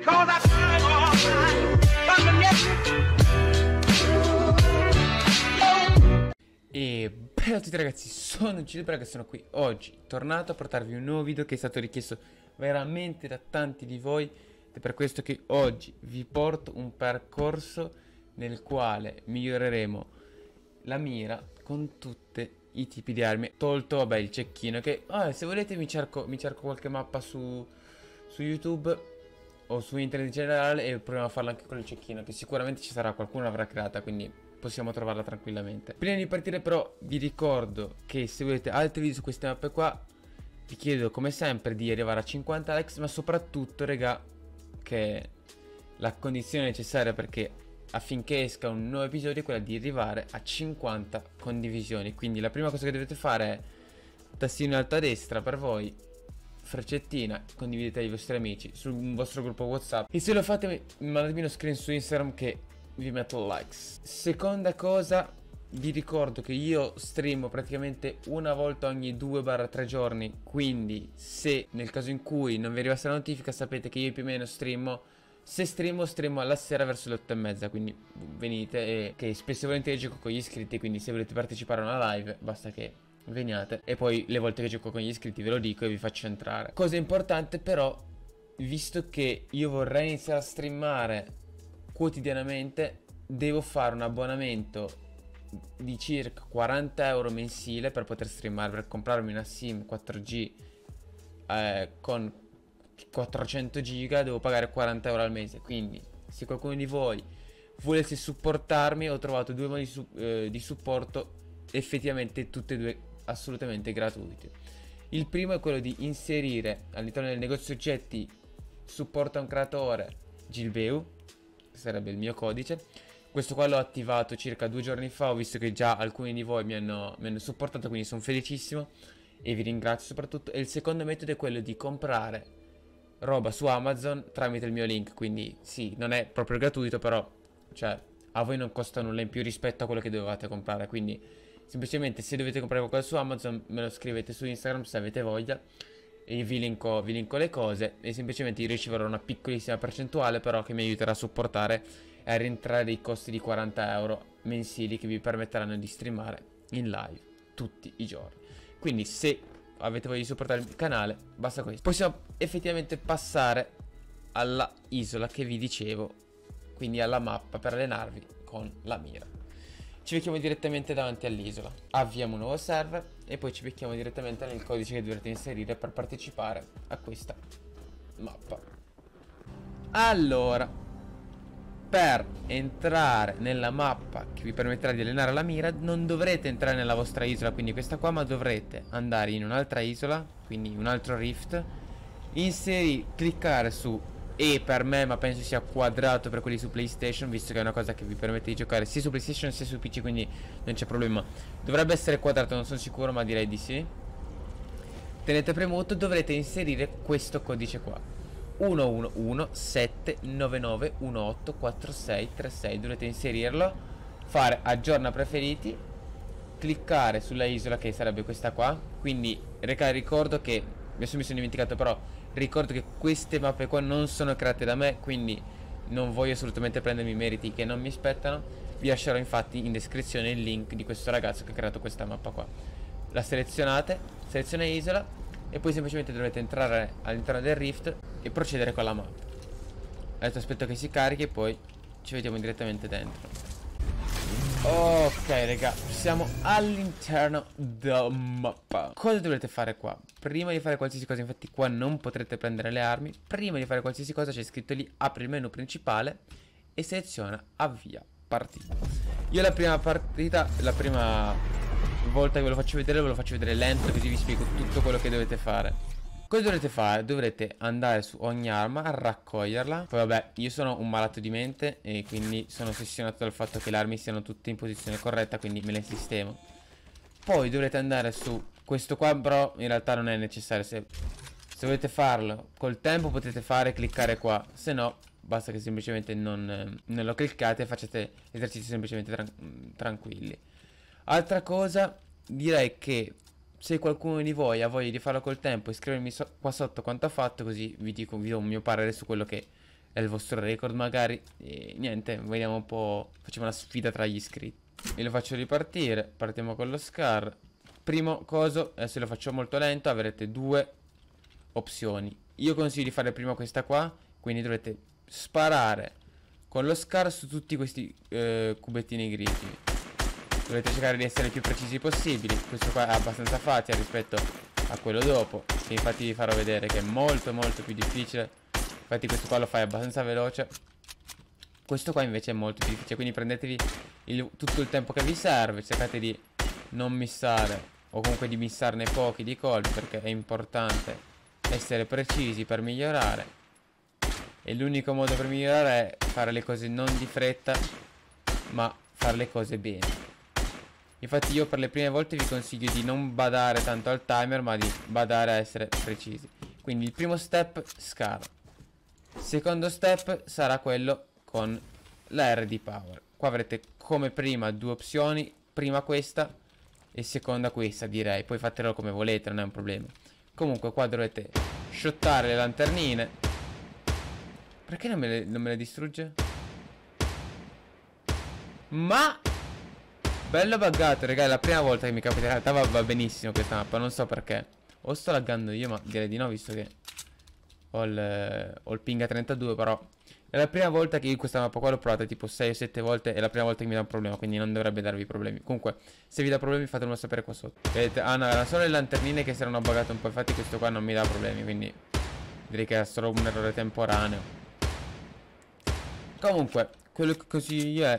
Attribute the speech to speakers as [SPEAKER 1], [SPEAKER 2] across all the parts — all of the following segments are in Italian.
[SPEAKER 1] because I tried all E bello a tutti ragazzi, sono Gilbra che sono qui oggi, tornato a portarvi un nuovo video che è stato richiesto veramente da tanti di voi ed è per questo che oggi vi porto un percorso nel quale miglioreremo la mira con tutti i tipi di armi Tolto vabbè il cecchino che ah, se volete mi cerco, mi cerco qualche mappa su, su YouTube o su internet in generale e proviamo a farla anche con il cecchino che sicuramente ci sarà qualcuno l'avrà creata quindi possiamo trovarla tranquillamente prima di partire però vi ricordo che se volete altri video su queste mappe qua vi chiedo come sempre di arrivare a 50 likes ma soprattutto regà che la condizione necessaria perché affinché esca un nuovo episodio è quella di arrivare a 50 condivisioni quindi la prima cosa che dovete fare è tastino in alto a destra per voi freccettina, condividete ai vostri amici sul vostro gruppo WhatsApp. E se lo fate, mandatemi uno screen su Instagram che vi metto likes. Seconda cosa, vi ricordo che io streamo praticamente una volta ogni 2-3 giorni, quindi se nel caso in cui non vi arrivasse la notifica sapete che io più o meno streamo se streamo, streamo alla sera verso le 8 e mezza, quindi venite e che spesso e volentieri gioco con gli iscritti, quindi se volete partecipare a una live basta che veniate. E poi le volte che gioco con gli iscritti ve lo dico e vi faccio entrare. Cosa importante però, visto che io vorrei iniziare a streamare quotidianamente, devo fare un abbonamento di circa 40 euro mensile per poter streamare, per comprarmi una SIM 4G eh, con 400 giga devo pagare 40 euro al mese. Quindi se qualcuno di voi volesse supportarmi ho trovato due modi su eh, di supporto effettivamente tutte e due assolutamente gratuiti. Il primo è quello di inserire all'interno del negozio oggetti supporta un creatore Gilveu, che sarebbe il mio codice. Questo qua l'ho attivato circa due giorni fa, ho visto che già alcuni di voi mi hanno, mi hanno supportato, quindi sono felicissimo e vi ringrazio soprattutto. E il secondo metodo è quello di comprare roba su Amazon tramite il mio link, quindi sì, non è proprio gratuito, però cioè, a voi non costa nulla in più rispetto a quello che dovevate comprare, quindi Semplicemente se dovete comprare qualcosa su Amazon me lo scrivete su Instagram se avete voglia e vi linko, vi linko le cose e semplicemente io riceverò una piccolissima percentuale però che mi aiuterà a supportare e a rientrare i costi di 40 euro mensili che vi permetteranno di streamare in live tutti i giorni. Quindi se avete voglia di supportare il canale basta questo. Possiamo effettivamente passare alla isola che vi dicevo, quindi alla mappa per allenarvi con la mira ci becchiamo direttamente davanti all'isola. Avviamo un nuovo server e poi ci becchiamo direttamente nel codice che dovrete inserire per partecipare a questa mappa. Allora, per entrare nella mappa che vi permetterà di allenare la mira non dovrete entrare nella vostra isola, quindi questa qua, ma dovrete andare in un'altra isola, quindi un altro rift, inserire, cliccare su e per me, ma penso sia quadrato per quelli su PlayStation, visto che è una cosa che vi permette di giocare sia su PlayStation sia su PC, quindi non c'è problema. Dovrebbe essere quadrato, non sono sicuro, ma direi di sì. Tenete premuto, dovrete inserire questo codice qua. 111799184636 dovrete inserirlo fare aggiorna preferiti cliccare sulla isola che sarebbe questa qua quindi ricordo che adesso mi sono dimenticato però ricordo che queste mappe qua non sono create da me quindi non voglio assolutamente prendermi meriti che non mi spettano vi lascerò infatti in descrizione il link di questo ragazzo che ha creato questa mappa qua la selezionate selezione isola e poi semplicemente dovete entrare all'interno del rift e procedere con la mappa adesso aspetto che si carichi e poi ci vediamo direttamente dentro Ok raga, siamo all'interno del mappa Cosa dovrete fare qua? Prima di fare qualsiasi cosa, infatti qua non potrete prendere le armi Prima di fare qualsiasi cosa c'è scritto lì apri il menu principale E seleziona avvia partita Io la prima partita, la prima volta che ve lo faccio vedere Ve lo faccio vedere lento così vi spiego tutto quello che dovete fare Cosa dovrete fare? Dovrete andare su ogni arma, a raccoglierla Poi vabbè, io sono un malato di mente E quindi sono ossessionato dal fatto che le armi siano tutte in posizione corretta Quindi me le sistemo Poi dovrete andare su questo qua però in realtà non è necessario se, se volete farlo col tempo potete fare cliccare qua Se no basta che semplicemente non, non lo cliccate e facciate esercizi semplicemente tran tranquilli Altra cosa direi che se qualcuno di voi ha voglia di farlo col tempo, scrivermi so qua sotto quanto ha fatto, così vi, dico, vi do un mio parere su quello che è il vostro record magari. E niente, vediamo un po', facciamo una sfida tra gli iscritti. E lo faccio ripartire, partiamo con lo scar. Primo coso, adesso lo faccio molto lento, avrete due opzioni. Io consiglio di fare prima questa qua, quindi dovrete sparare con lo scar su tutti questi eh, cubettini grigi. Dovete cercare di essere più precisi possibili Questo qua è abbastanza facile rispetto a quello dopo E infatti vi farò vedere che è molto molto più difficile Infatti questo qua lo fai abbastanza veloce Questo qua invece è molto più difficile Quindi prendetevi il, tutto il tempo che vi serve Cercate di non missare O comunque di missarne pochi di colpi Perché è importante essere precisi per migliorare E l'unico modo per migliorare è fare le cose non di fretta Ma fare le cose bene Infatti io per le prime volte vi consiglio di non badare tanto al timer ma di badare a essere precisi Quindi il primo step scar Secondo step sarà quello con la R power Qua avrete come prima due opzioni Prima questa e seconda questa direi Poi fatelo come volete non è un problema Comunque qua dovrete shottare le lanternine Perché non me le, non me le distrugge? Ma Bello buggato, raga, è la prima volta che mi capita. In realtà va, va benissimo questa mappa, non so perché. O sto laggando io, ma direi di no, visto che ho il, ho il ping a 32, però... È la prima volta che io questa mappa qua l'ho provata tipo 6 o 7 volte, è la prima volta che mi dà un problema, quindi non dovrebbe darvi problemi. Comunque, se vi dà problemi fatemelo sapere qua sotto. Vedete, ah no, erano solo le lanternine che si erano buggate un po', infatti questo qua non mi dà problemi, quindi direi che era solo un errore temporaneo. Comunque, quello che così io è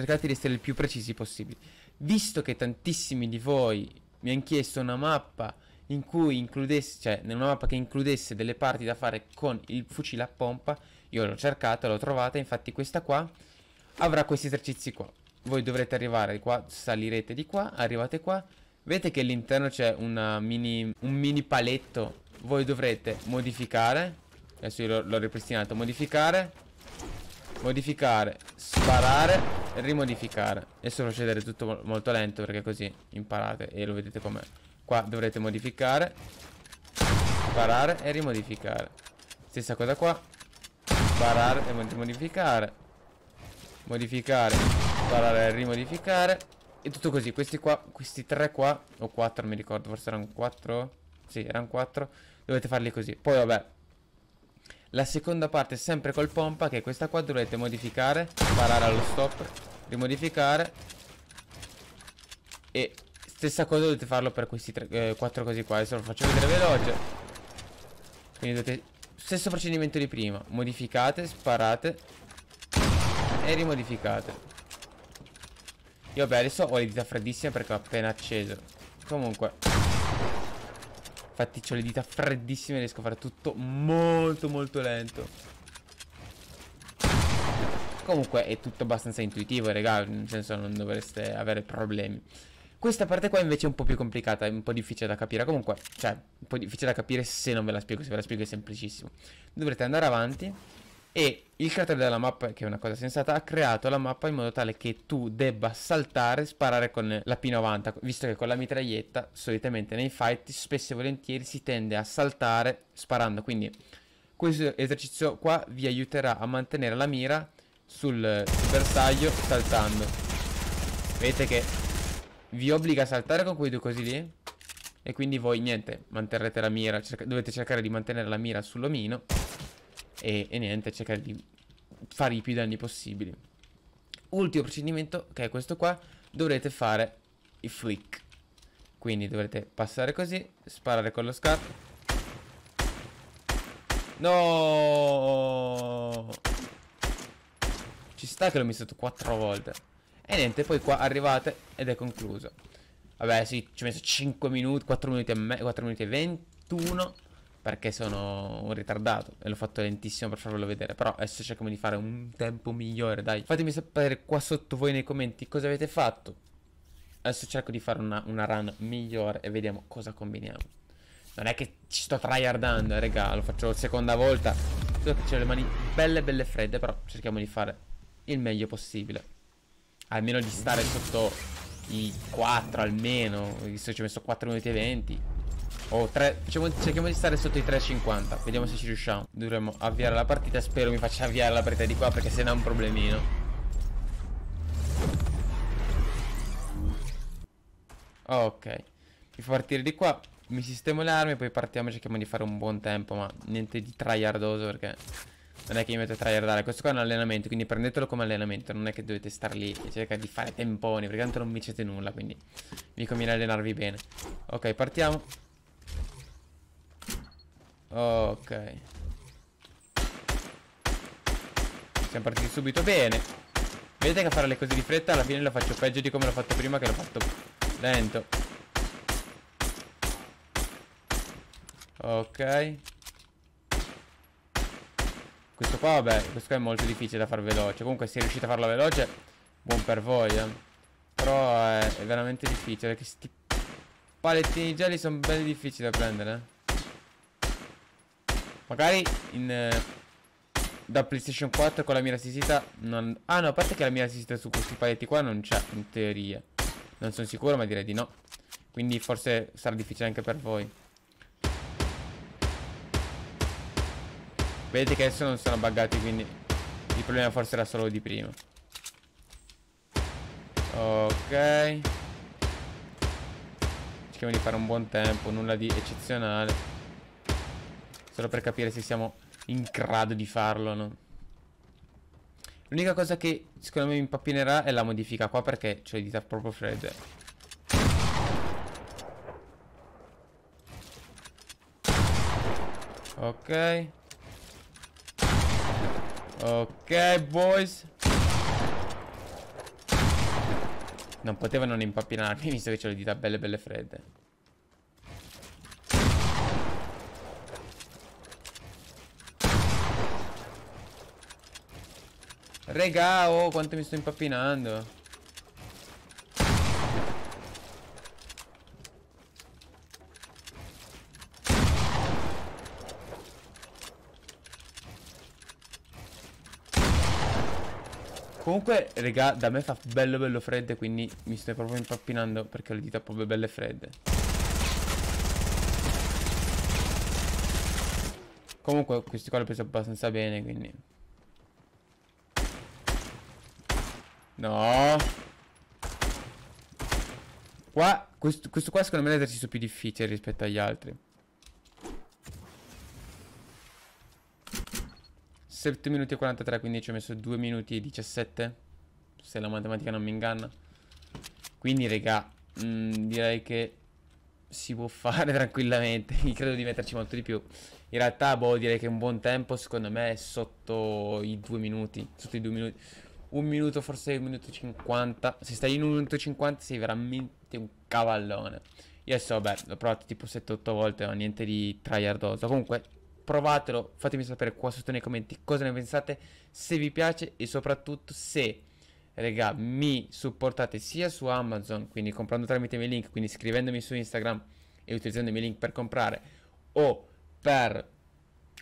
[SPEAKER 1] cercate di essere il più precisi possibile. Visto che tantissimi di voi mi hanno chiesto una mappa in cui includesse, cioè una mappa che includesse delle parti da fare con il fucile a pompa, io l'ho cercata, l'ho trovata, infatti questa qua avrà questi esercizi qua. Voi dovrete arrivare qua, salirete di qua, arrivate qua, vedete che all'interno c'è un mini paletto, voi dovrete modificare, adesso io l'ho ripristinato, modificare, Modificare, sparare, rimodificare. Adesso procedere tutto molto lento perché così imparate e lo vedete com'è. Qua dovrete modificare, sparare e rimodificare. Stessa cosa qua. Sparare e modificare. Modificare, sparare e rimodificare. E tutto così. Questi qua, questi tre qua, o quattro mi ricordo, forse erano quattro. Sì, erano quattro. Dovete farli così. Poi vabbè, la seconda parte sempre col pompa che questa qua dovete modificare, Sparare allo stop, rimodificare e stessa cosa dovete farlo per questi tre, eh, quattro così qua, adesso lo faccio vedere veloce. Quindi dovete stesso procedimento di prima, modificate, sparate e rimodificate. Io beh adesso ho le dita freddissime perché ho appena acceso. Comunque Infatti ho le dita freddissime e riesco a fare tutto molto molto lento. Comunque è tutto abbastanza intuitivo, raga, nel senso non dovreste avere problemi. Questa parte qua invece è un po' più complicata, è un po' difficile da capire. Comunque, cioè, un po' difficile da capire se non ve la spiego, se ve la spiego è semplicissimo. Dovrete andare avanti e il creatore della mappa, che è una cosa sensata, ha creato la mappa in modo tale che tu debba saltare e sparare con la P90, visto che con la mitraglietta solitamente nei fight spesso e volentieri si tende a saltare sparando, quindi questo esercizio qua vi aiuterà a mantenere la mira sul, sul bersaglio saltando. Vedete che vi obbliga a saltare con quei due così lì e quindi voi niente, manterrete la mira, cerca dovete cercare di mantenere la mira sull'omino e, e niente, cercare di fare i più danni possibili. Ultimo procedimento, che è questo qua, dovrete fare i flick. Quindi dovrete passare così, sparare con lo scar. No! Ci sta che l'ho messo quattro volte. E niente, poi qua arrivate ed è concluso. Vabbè, sì, ci ho messo 5 minuti, 4 minuti e, me 4 minuti e 21 perché sono un ritardato e l'ho fatto lentissimo per farvelo vedere. Però adesso cerchiamo di fare un tempo migliore, dai. Fatemi sapere qua sotto voi nei commenti cosa avete fatto. Adesso cerco di fare una, una run migliore e vediamo cosa combiniamo. Non è che ci sto tryhardando, eh, raga, lo faccio seconda volta. Solo che ho le mani belle belle fredde, però cerchiamo di fare il meglio possibile. Almeno di stare sotto i 4 almeno, visto che ci ho messo 4 minuti e 20. Oh, tre... cerchiamo di stare sotto i 3,50 Vediamo se ci riusciamo Dovremmo avviare la partita Spero mi faccia avviare la partita di qua Perché se no è un problemino Ok Mi fa partire di qua Mi sistemo le armi Poi partiamo Cerchiamo di fare un buon tempo Ma niente di tryhardoso Perché non è che mi metto a tryhardare Questo qua è un allenamento Quindi prendetelo come allenamento Non è che dovete star lì E cercare di fare temponi Perché tanto non vincete nulla Quindi Mi conviene allenarvi bene Ok partiamo Ok Siamo partiti subito bene Vedete che a fare le cose di fretta alla fine lo faccio peggio di come l'ho fatto prima che l'ho fatto lento Ok Questo qua vabbè Questo qua è molto difficile da far veloce Comunque se riuscite a farlo veloce Buon per voi eh. Però è, è veramente difficile Questi palettini gialli sono belli difficili da prendere eh. Magari in, eh, da PlayStation 4 con la mira assistita non... Ah no, a parte che la mira assistita su questi paletti qua non c'è in teoria. Non sono sicuro, ma direi di no. Quindi forse sarà difficile anche per voi. Vedete che adesso non sono buggati, quindi il problema forse era solo di prima. Ok. Cerchiamo di fare un buon tempo, nulla di eccezionale. Solo per capire se siamo in grado di farlo o no. L'unica cosa che secondo me mi impappinerà è la modifica qua perché ho le dita proprio fredde. Ok. Ok, boys. Non potevo non impappinarmi visto che ho le dita belle belle fredde. Regà, oh, quanto mi sto impappinando. Comunque, regà, da me fa bello bello fredde, quindi mi sto proprio impappinando perché le dita proprio belle fredde. Comunque, questi qua li ho preso abbastanza bene, quindi... No. Qua, questo, questo qua secondo me è l'esercizio più difficile rispetto agli altri. 7 minuti e 43, quindi ci ho messo 2 minuti e 17. Se la matematica non mi inganna. Quindi, raga, mh, mm, direi che si può fare tranquillamente. Credo di metterci molto di più. In realtà, boh, direi che un buon tempo, secondo me, è sotto i 2 minuti. Sotto i 2 minuti un minuto, forse un minuto e cinquanta. Se stai in un minuto e cinquanta sei veramente un cavallone. Io so, beh, l'ho provato tipo 7-8 volte, no? niente di tryhardoso. Comunque, provatelo, fatemi sapere qua sotto nei commenti cosa ne pensate, se vi piace e soprattutto se, raga, mi supportate sia su Amazon, quindi comprando tramite i miei link, quindi scrivendomi su Instagram e utilizzando i miei link per comprare, o per,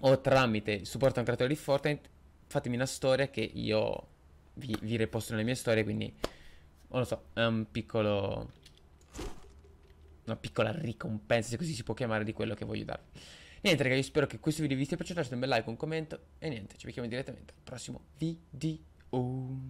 [SPEAKER 1] o tramite supporto a un creatore di Fortnite, fatemi una storia che io vi, vi reposto le mie storie, quindi... Non lo so, è un piccolo... Una piccola ricompensa, se così si può chiamare, di quello che voglio darvi. Niente ragazzi, spero che questo video vi sia piaciuto, lasciate un bel like, un commento e niente, ci vediamo direttamente al prossimo video.